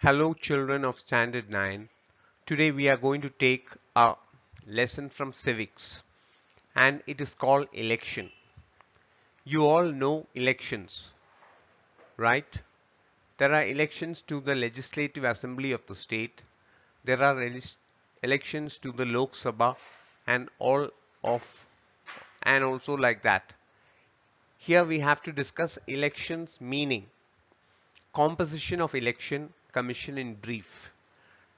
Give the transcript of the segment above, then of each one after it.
Hello children of standard 9. Today we are going to take a lesson from civics and it is called election. You all know elections, right? There are elections to the Legislative Assembly of the state. There are elections to the Lok Sabha and all of and also like that. Here we have to discuss elections meaning, composition of election commission in brief,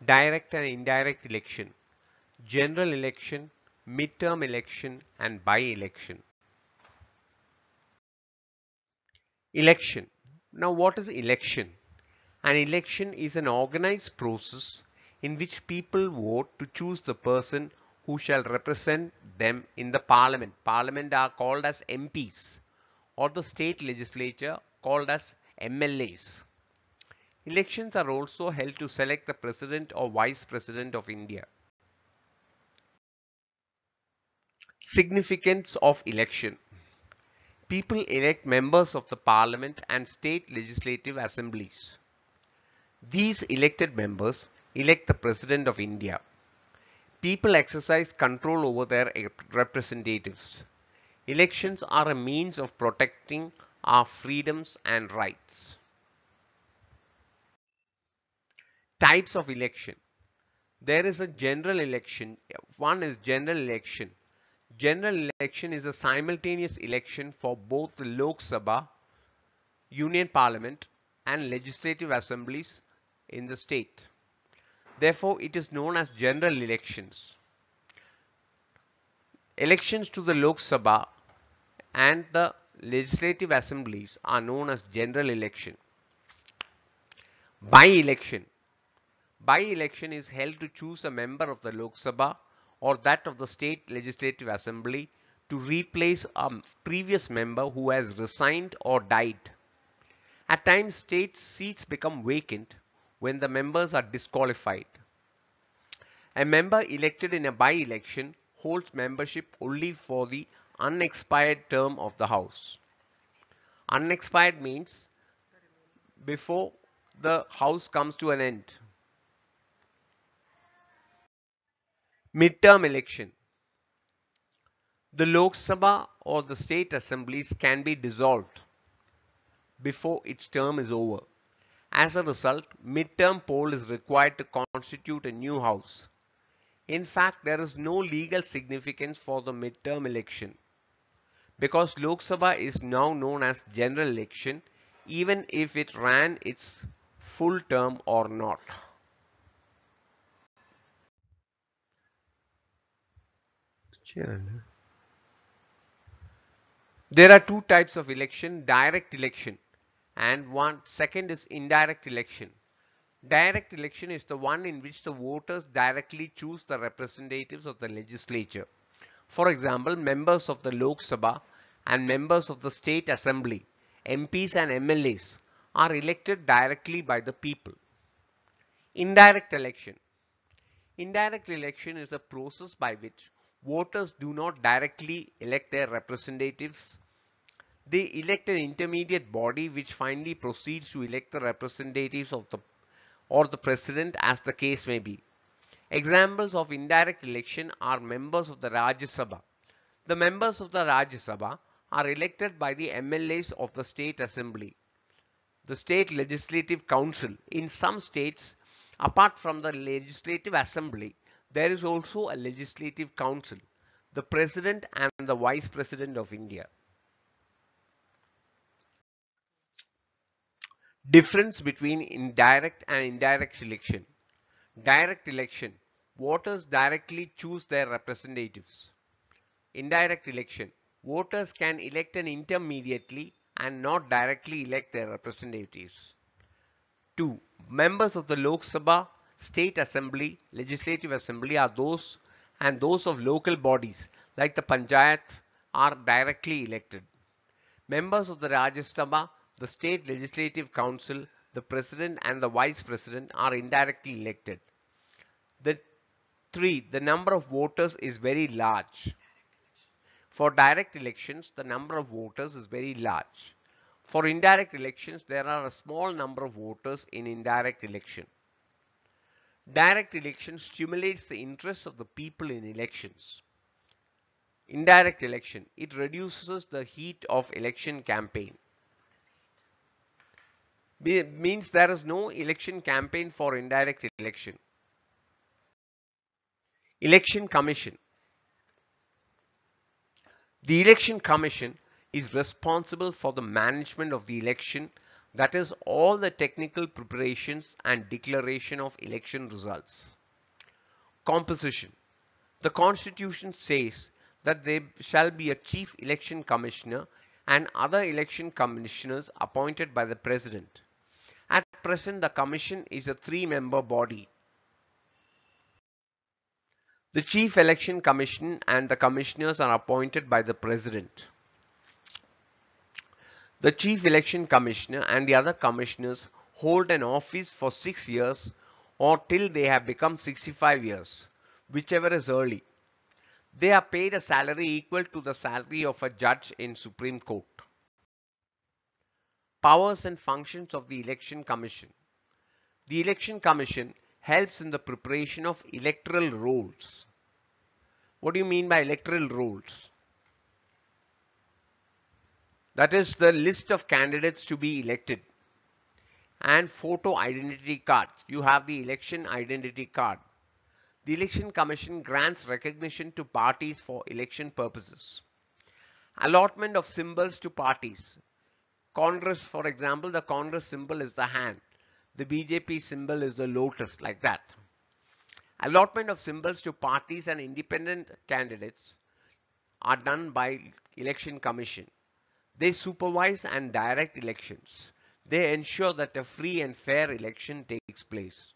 direct and indirect election, general election, midterm election and by-election. Election. Now what is election? An election is an organized process in which people vote to choose the person who shall represent them in the parliament. Parliament are called as MPs or the state legislature called as MLAs. Elections are also held to select the President or Vice President of India. Significance of election. People elect members of the Parliament and state legislative assemblies. These elected members elect the President of India. People exercise control over their representatives. Elections are a means of protecting our freedoms and rights. types of election. There is a general election. One is general election. General election is a simultaneous election for both the Lok Sabha, Union Parliament and legislative assemblies in the state. Therefore, it is known as general elections. Elections to the Lok Sabha and the legislative assemblies are known as general election. By election by-election is held to choose a member of the Lok Sabha or that of the State Legislative Assembly to replace a previous member who has resigned or died. At times, state seats become vacant when the members are disqualified. A member elected in a by-election holds membership only for the unexpired term of the House. Unexpired means before the House comes to an end. midterm election. The Lok Sabha or the state assemblies can be dissolved before its term is over. As a result, midterm poll is required to constitute a new house. In fact, there is no legal significance for the midterm election. Because Lok Sabha is now known as general election, even if it ran its full term or not. There are two types of election, direct election and one second is indirect election. Direct election is the one in which the voters directly choose the representatives of the legislature. For example, members of the Lok Sabha and members of the state assembly, MPs and MLAs are elected directly by the people. Indirect election. Indirect election is a process by which voters do not directly elect their representatives. They elect an intermediate body which finally proceeds to elect the representatives of the or the president as the case may be. Examples of indirect election are members of the Rajya Sabha. The members of the Rajya Sabha are elected by the MLAs of the state assembly. The state legislative council in some states apart from the legislative assembly there is also a Legislative Council, the President and the Vice President of India. Difference between indirect and indirect election. Direct election. Voters directly choose their representatives. Indirect election. Voters can elect an intermediately and not directly elect their representatives. 2. Members of the Lok Sabha state assembly, legislative assembly are those and those of local bodies like the panchayat are directly elected. Members of the Rajya the state legislative council, the president and the vice president are indirectly elected. The three, the number of voters is very large. For direct elections, the number of voters is very large. For indirect elections, there are a small number of voters in indirect election. Direct election stimulates the interest of the people in elections. Indirect election, it reduces the heat of election campaign. Be means there is no election campaign for indirect election. Election Commission. The Election Commission is responsible for the management of the election that is all the technical preparations and declaration of election results. Composition. The constitution says that there shall be a chief election commissioner and other election commissioners appointed by the president. At present, the commission is a three-member body. The chief election commission and the commissioners are appointed by the president. The Chief Election Commissioner and the other commissioners hold an office for 6 years or till they have become 65 years, whichever is early. They are paid a salary equal to the salary of a judge in Supreme Court. Powers and functions of the Election Commission. The Election Commission helps in the preparation of electoral rolls. What do you mean by electoral rolls? that is the list of candidates to be elected and photo identity cards. You have the election identity card. The Election Commission grants recognition to parties for election purposes. Allotment of symbols to parties. Congress, for example, the Congress symbol is the hand. The BJP symbol is the lotus, like that. Allotment of symbols to parties and independent candidates are done by Election Commission. They supervise and direct elections. They ensure that a free and fair election takes place.